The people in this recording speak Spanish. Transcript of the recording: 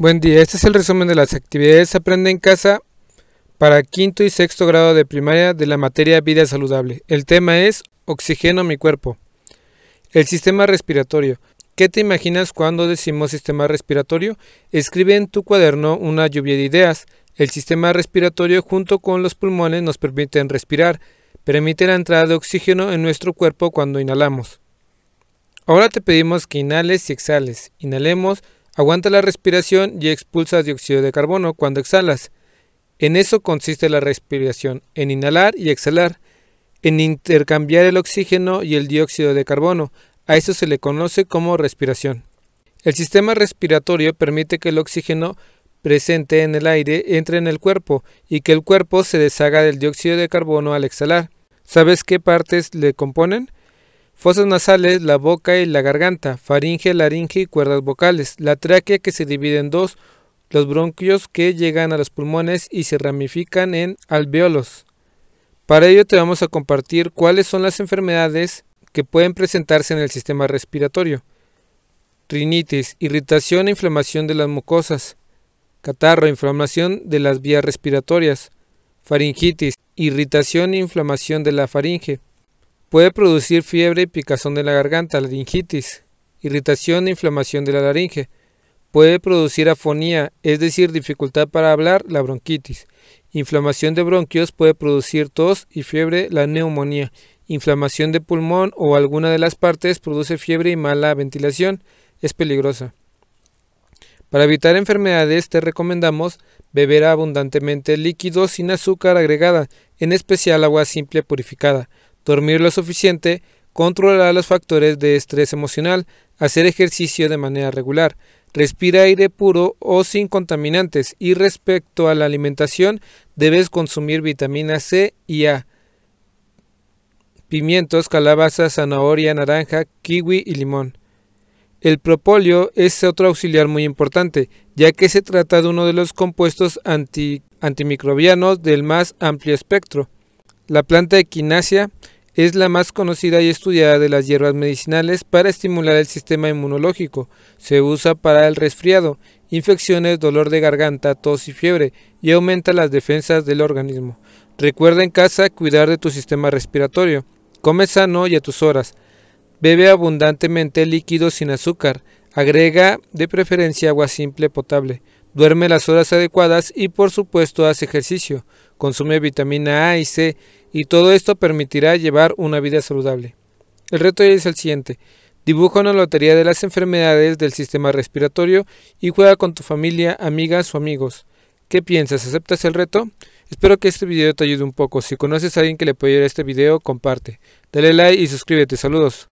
Buen día, este es el resumen de las actividades Aprende en casa para quinto y sexto grado de primaria de la materia Vida Saludable. El tema es Oxígeno a mi cuerpo. El sistema respiratorio. ¿Qué te imaginas cuando decimos sistema respiratorio? Escribe en tu cuaderno una lluvia de ideas. El sistema respiratorio junto con los pulmones nos permiten respirar, permite la entrada de oxígeno en nuestro cuerpo cuando inhalamos. Ahora te pedimos que inhales y exhales. Inhalemos Aguanta la respiración y expulsas dióxido de carbono cuando exhalas. En eso consiste la respiración, en inhalar y exhalar, en intercambiar el oxígeno y el dióxido de carbono. A eso se le conoce como respiración. El sistema respiratorio permite que el oxígeno presente en el aire entre en el cuerpo y que el cuerpo se deshaga del dióxido de carbono al exhalar. ¿Sabes qué partes le componen? Fosas nasales, la boca y la garganta, faringe, laringe y cuerdas vocales, la tráquea que se divide en dos, los bronquios que llegan a los pulmones y se ramifican en alveolos. Para ello te vamos a compartir cuáles son las enfermedades que pueden presentarse en el sistema respiratorio. Rinitis, irritación e inflamación de las mucosas. Catarro, inflamación de las vías respiratorias. Faringitis, irritación e inflamación de la faringe Puede producir fiebre y picazón de la garganta, laringitis, irritación e inflamación de la laringe. Puede producir afonía, es decir, dificultad para hablar, la bronquitis. Inflamación de bronquios puede producir tos y fiebre, la neumonía. Inflamación de pulmón o alguna de las partes produce fiebre y mala ventilación, es peligrosa. Para evitar enfermedades te recomendamos beber abundantemente líquidos sin azúcar agregada, en especial agua simple purificada dormir lo suficiente, controlar los factores de estrés emocional, hacer ejercicio de manera regular, respira aire puro o sin contaminantes y respecto a la alimentación debes consumir vitamina C y A, pimientos, calabaza, zanahoria, naranja, kiwi y limón. El propóleo es otro auxiliar muy importante, ya que se trata de uno de los compuestos antimicrobianos del más amplio espectro. La planta equinacea. Es la más conocida y estudiada de las hierbas medicinales para estimular el sistema inmunológico. Se usa para el resfriado, infecciones, dolor de garganta, tos y fiebre y aumenta las defensas del organismo. Recuerda en casa cuidar de tu sistema respiratorio. Come sano y a tus horas. Bebe abundantemente líquidos sin azúcar. Agrega de preferencia agua simple potable duerme las horas adecuadas y por supuesto haz ejercicio, consume vitamina A y C y todo esto permitirá llevar una vida saludable. El reto es el siguiente. Dibuja una lotería de las enfermedades del sistema respiratorio y juega con tu familia, amigas o amigos. ¿Qué piensas? ¿Aceptas el reto? Espero que este video te ayude un poco. Si conoces a alguien que le puede ayudar a este video, comparte. Dale like y suscríbete. Saludos.